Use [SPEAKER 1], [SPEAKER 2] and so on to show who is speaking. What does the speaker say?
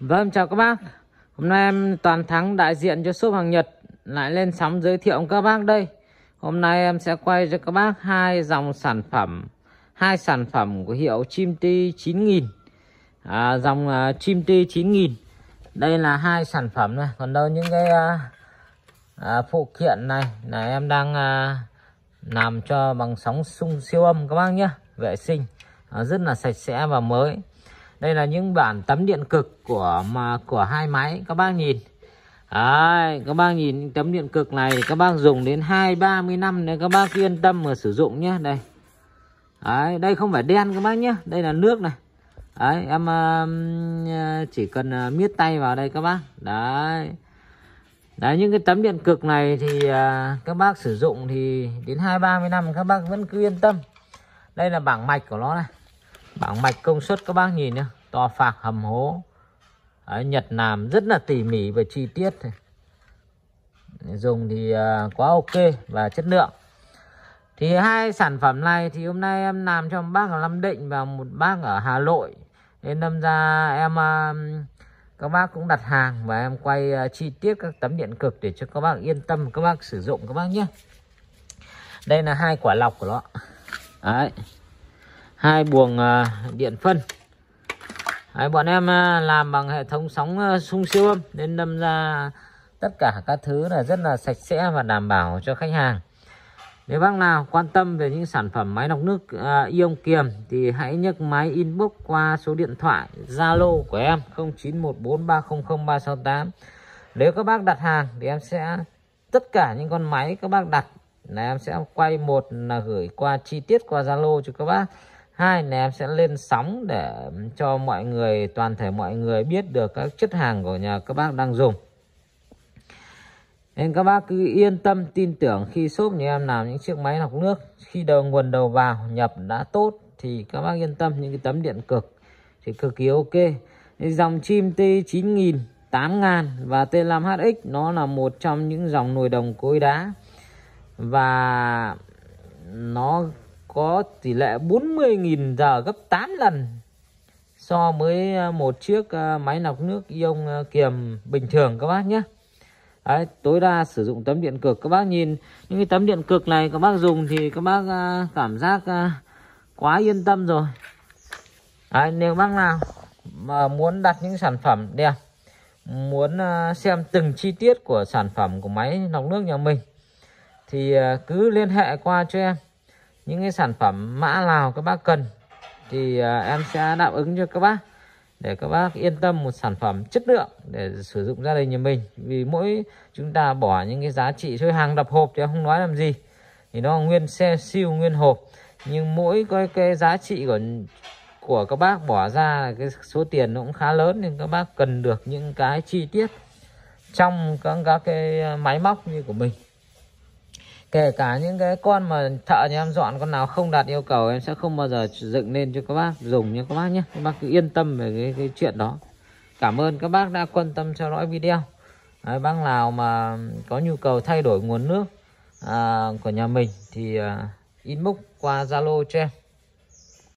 [SPEAKER 1] Vâng chào các bác Hôm nay em Toàn Thắng đại diện cho shop hàng Nhật Lại lên sóng giới thiệu các bác đây Hôm nay em sẽ quay cho các bác hai dòng sản phẩm hai sản phẩm của hiệu Chim Ti 9000 à, Dòng uh, Chim Ti 9000 Đây là hai sản phẩm này Còn đâu những cái uh, uh, phụ kiện này là em đang uh, làm cho bằng sóng sung siêu âm các bác nhé Vệ sinh uh, rất là sạch sẽ và mới đây là những bản tấm điện cực của mà của hai máy các bác nhìn Đấy, các bác nhìn tấm điện cực này các bác dùng đến hai ba mươi năm nên các bác yên tâm mà sử dụng nhé đây Đấy, đây không phải đen các bác nhé đây là nước này Đấy, em uh, chỉ cần uh, miết tay vào đây các bác đấy đấy những cái tấm điện cực này thì uh, các bác sử dụng thì đến hai ba mươi năm các bác vẫn cứ yên tâm đây là bảng mạch của nó này bảng mạch công suất các bác nhìn nhé to phạc hầm hố Đấy, Nhật làm rất là tỉ mỉ và chi tiết dùng thì à, quá ok và chất lượng thì hai sản phẩm này thì hôm nay em làm cho một bác ở Lâm Định và một bác ở Hà Nội nên đâm ra em à, các bác cũng đặt hàng và em quay à, chi tiết các tấm điện cực để cho các bác yên tâm các bác sử dụng các bác nhé đây là hai quả lọc của nó đấy hai buồng à, điện phân Đấy, bọn em à, làm bằng hệ thống sóng à, sung siêu âm nên đâm ra tất cả các thứ là rất là sạch sẽ và đảm bảo cho khách hàng nếu bác nào quan tâm về những sản phẩm máy lọc nước à, ion kiềm thì hãy nhấc máy inbox qua số điện thoại Zalo của em 0914300368. Nếu các bác đặt hàng thì em sẽ tất cả những con máy các bác đặt là em sẽ quay một là gửi qua chi tiết qua Zalo cho các bác hai là em sẽ lên sóng để cho mọi người toàn thể mọi người biết được các chất hàng của nhà các bác đang dùng nên các bác cứ yên tâm tin tưởng khi shop nhà em làm những chiếc máy lọc nước khi đầu nguồn đầu vào nhập đã tốt thì các bác yên tâm những cái tấm điện cực thì cực kỳ ok dòng chim T9000 8000 và T5HX nó là một trong những dòng nồi đồng cối đá và nó có tỷ lệ 40.000 giờ gấp 8 lần so với à, một chiếc à, máy lọc nước ion à, kiềm bình thường các bác nhé. Đấy, tối đa sử dụng tấm điện cực các bác nhìn những cái tấm điện cực này các bác dùng thì các bác cảm giác quá yên tâm rồi. Đấy, nếu bác nào mà muốn đặt những sản phẩm đẹp muốn xem từng chi tiết của sản phẩm của máy lọc nước nhà mình thì cứ liên hệ qua cho em những cái sản phẩm mã nào các bác cần thì à, em sẽ đáp ứng cho các bác để các bác yên tâm một sản phẩm chất lượng để sử dụng gia đình nhà mình vì mỗi chúng ta bỏ những cái giá trị thôi hàng đập hộp thì em không nói làm gì thì nó nguyên xe siêu nguyên hộp nhưng mỗi cái, cái giá trị của của các bác bỏ ra cái số tiền nó cũng khá lớn nên các bác cần được những cái chi tiết trong các các cái máy móc như của mình kể cả những cái con mà thợ nhà em dọn con nào không đạt yêu cầu em sẽ không bao giờ dựng lên cho các bác dùng nha các bác nhé các bác cứ yên tâm về cái, cái chuyện đó cảm ơn các bác đã quan tâm theo dõi video Đấy, bác nào mà có nhu cầu thay đổi nguồn nước à, của nhà mình thì à, inbox qua zalo cho em